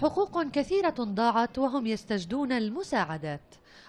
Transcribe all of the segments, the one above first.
حقوق كثيرة ضاعت وهم يستجدون المساعدات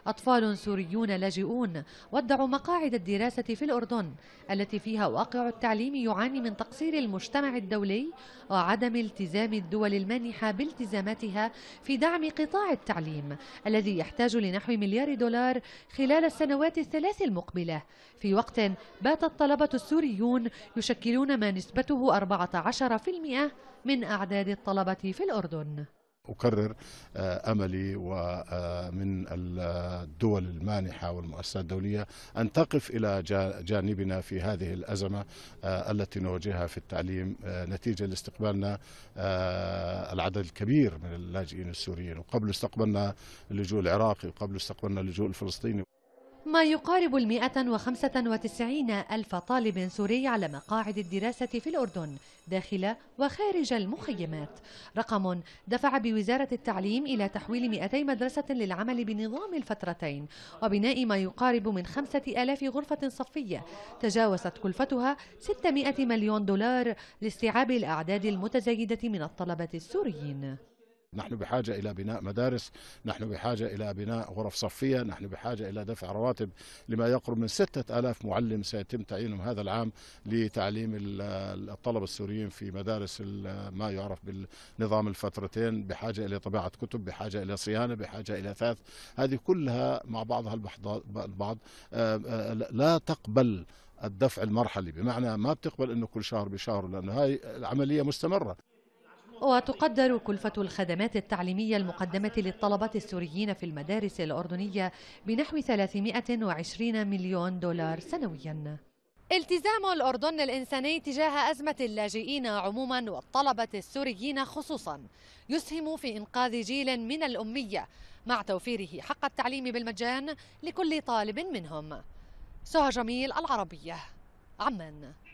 أطفال سوريون لاجئون ودعوا مقاعد الدراسة في الأردن التي فيها واقع التعليم يعاني من تقصير المجتمع الدولي وعدم التزام الدول المانحة بالتزاماتها في دعم قطاع التعليم الذي يحتاج لنحو مليار دولار خلال السنوات الثلاث المقبلة في وقت بات الطلبة السوريون يشكلون ما نسبته 14% من أعداد الطلبة في الأردن اكرر آه، املي ومن آه، الدول المانحه والمؤسسات الدوليه ان تقف الى جانبنا في هذه الازمه آه، التي نواجهها في التعليم نتيجه لاستقبالنا العدد الكبير من اللاجئين السوريين وقبل استقبلنا اللجوء العراقي وقبل استقبلنا اللجوء الفلسطيني ما يقارب ال195 ألف طالب سوري على مقاعد الدراسة في الأردن داخل وخارج المخيمات رقم دفع بوزارة التعليم إلى تحويل 200 مدرسة للعمل بنظام الفترتين وبناء ما يقارب من 5000 غرفة صفية تجاوزت كلفتها 600 مليون دولار لاستيعاب الأعداد المتزايدة من الطلبة السوريين نحن بحاجة إلى بناء مدارس نحن بحاجة إلى بناء غرف صفية نحن بحاجة إلى دفع رواتب لما يقرب من ستة آلاف معلم سيتم تعيينهم هذا العام لتعليم الطلبة السوريين في مدارس ما يعرف بالنظام الفترتين بحاجة إلى طباعة كتب بحاجة إلى صيانة بحاجة إلى أثاث هذه كلها مع بعضها البعض آه، آه، لا تقبل الدفع المرحلي بمعنى ما بتقبل انه كل شهر بشهر لانه هاي العمليه مستمره وتقدر كلفة الخدمات التعليمية المقدمة للطلبة السوريين في المدارس الأردنية بنحو 320 مليون دولار سنوياً التزام الأردن الإنساني تجاه أزمة اللاجئين عموما والطلبة السوريين خصوصا يسهم في إنقاذ جيل من الأمية مع توفيره حق التعليم بالمجان لكل طالب منهم سهى جميل العربية عمان